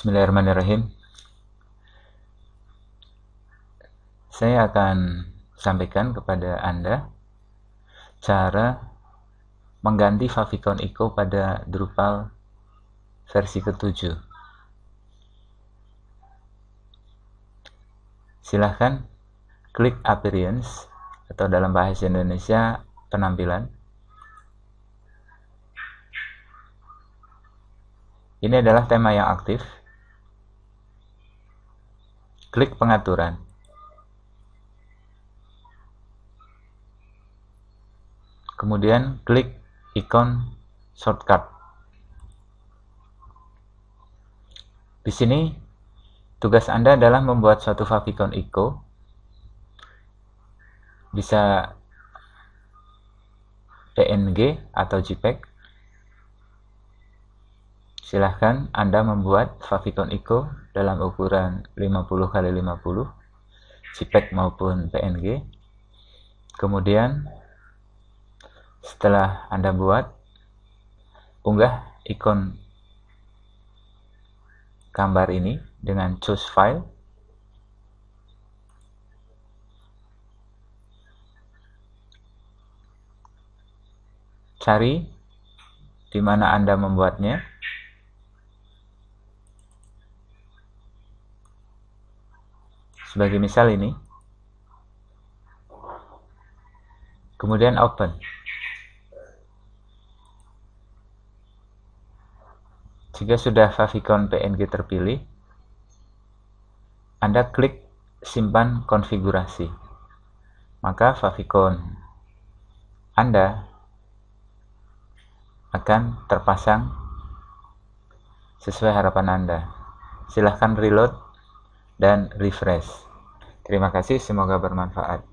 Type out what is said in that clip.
Bismillahirrahmanirrahim. Saya akan sampaikan kepada Anda cara mengganti favicon Eco pada Drupal versi ke-7. Silahkan klik appearance atau dalam bahasa Indonesia penampilan. Ini adalah tema yang aktif Klik pengaturan. Kemudian klik ikon shortcut. Di sini tugas Anda adalah membuat suatu favicon eco. Bisa PNG atau JPEG Silahkan Anda membuat favicon ICO dalam ukuran 50x50, JPEG maupun PNG. Kemudian setelah Anda buat, unggah ikon gambar ini dengan choose file. Cari di mana Anda membuatnya. Sebagai misal ini. Kemudian open. Jika sudah favicon PNG terpilih, Anda klik simpan konfigurasi. Maka favicon Anda akan terpasang sesuai harapan Anda. Silahkan reload dan refresh. Terima kasih, semoga bermanfaat.